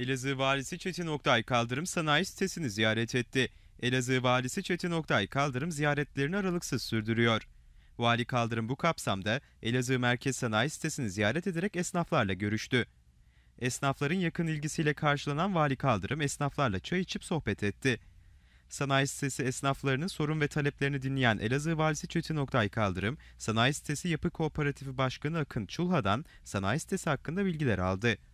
Elazığ Valisi Çetin Oktay Kaldırım sanayi sitesini ziyaret etti. Elazığ Valisi Çetin Oktay Kaldırım ziyaretlerini aralıksız sürdürüyor. Vali Kaldırım bu kapsamda Elazığ Merkez Sanayi sitesini ziyaret ederek esnaflarla görüştü. Esnafların yakın ilgisiyle karşılanan Vali Kaldırım esnaflarla çay içip sohbet etti. Sanayi sitesi esnaflarının sorun ve taleplerini dinleyen Elazığ Valisi Çetin Oktay Kaldırım, Sanayi Sitesi Yapı Kooperatifi Başkanı Akın Çulha'dan sanayi sitesi hakkında bilgiler aldı.